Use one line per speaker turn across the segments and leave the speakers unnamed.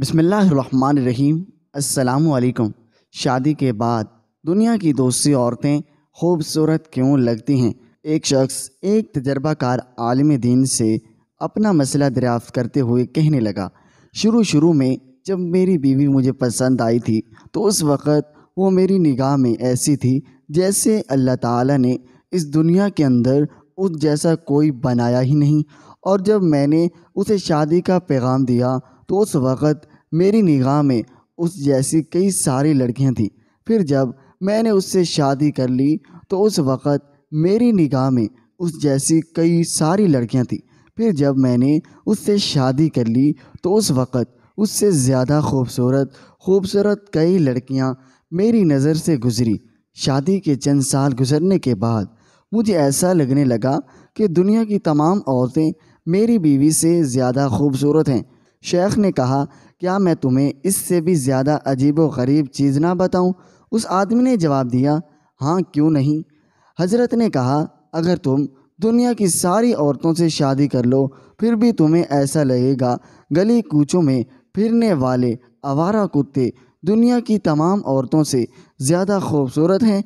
बसमीम् अल्लाम शादी के बाद दुनिया की दूसरी औरतें खूबसूरत क्यों लगती हैं एक शख्स एक तजर्बाकार आलम दीन से अपना मसला दरियाफ्त करते हुए कहने लगा शुरू शुरू में जब मेरी बीवी मुझे पसंद आई थी तो उस वक़्त वो मेरी निगाह में ऐसी थी जैसे अल्लाह ताला ने इस दुनिया के अंदर उस जैसा कोई बनाया ही नहीं और जब मैंने उसे शादी का पैगाम दिया तो उस वक़्त मेरी निगाह में उस जैसी कई सारी लड़कियां थीं फिर जब मैंने उससे शादी कर ली तो उस वक़्त मेरी निगाह में उस जैसी कई सारी लड़कियां थीं फिर जब मैंने उससे शादी कर ली तो उस वक़्त उससे ज़्यादा खूबसूरत खूबसूरत कई लड़कियां मेरी नज़र से गुज़री शादी के चंद साल गुजरने के बाद मुझे ऐसा लगने लगा कि दुनिया की तमाम औरतें मेरी बीवी से ज़्यादा खूबसूरत हैं शेख ने कहा क्या मैं तुम्हें इससे भी ज़्यादा अजीब व गरीब चीज़ ना बताऊँ उस आदमी ने जवाब दिया हाँ क्यों नहीं हजरत ने कहा अगर तुम दुनिया की सारी औरतों से शादी कर लो फिर भी तुम्हें ऐसा लगेगा गली कूचों में फिरने वाले आवारा कुत्ते दुनिया की तमाम औरतों से ज़्यादा खूबसूरत हैं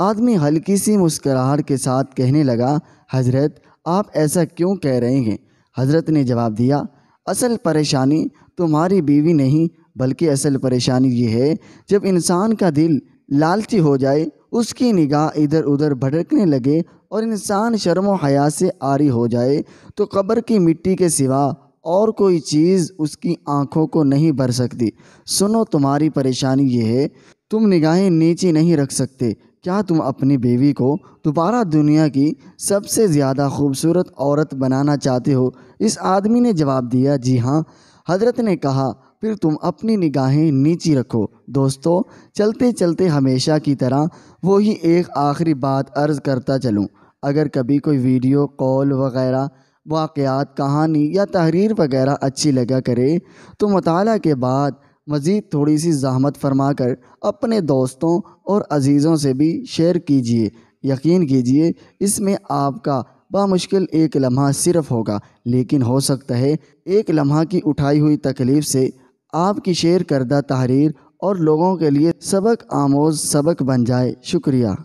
आदमी हल्की सी मुस्कराहट के साथ कहने लगा हजरत आप ऐसा क्यों कह रहे हैं हजरत ने जवाब दिया असल परेशानी तुम्हारी बीवी नहीं बल्कि असल परेशानी ये है जब इंसान का दिल लालची हो जाए उसकी निगाह इधर उधर भटकने लगे और इंसान शर्म हया से आरी हो जाए तो कब्र की मिट्टी के सिवा और कोई चीज़ उसकी आँखों को नहीं भर सकती सुनो तुम्हारी परेशानी ये है तुम निगाहें नीचे नहीं रख सकते क्या तुम अपनी बीवी को दोबारा दुनिया की सबसे ज़्यादा खूबसूरत औरत बनाना चाहते हो इस आदमी ने जवाब दिया जी हाँ हजरत ने कहा फिर तुम अपनी निगाहें नीची रखो दोस्तों चलते चलते हमेशा की तरह वही एक आखिरी बात अर्ज़ करता चलूँ अगर कभी कोई वीडियो कॉल वगैरह वाक़ात कहानी या तहरीर वगैरह अच्छी लगा करे तो मताल के बाद मज़ीद थोड़ी सी जहमत फरमा कर अपने दोस्तों और अज़ीज़ों से भी शेयर कीजिए यकीन कीजिए इसमें आपका बामुश्किल एक लम्हा सिर्फ होगा लेकिन हो सकता है एक लम्हा की उठाई हुई तकलीफ़ से आपकी शेयर करदा तहरीर और लोगों के लिए सबक आमोज सबक बन जाए शुक्रिया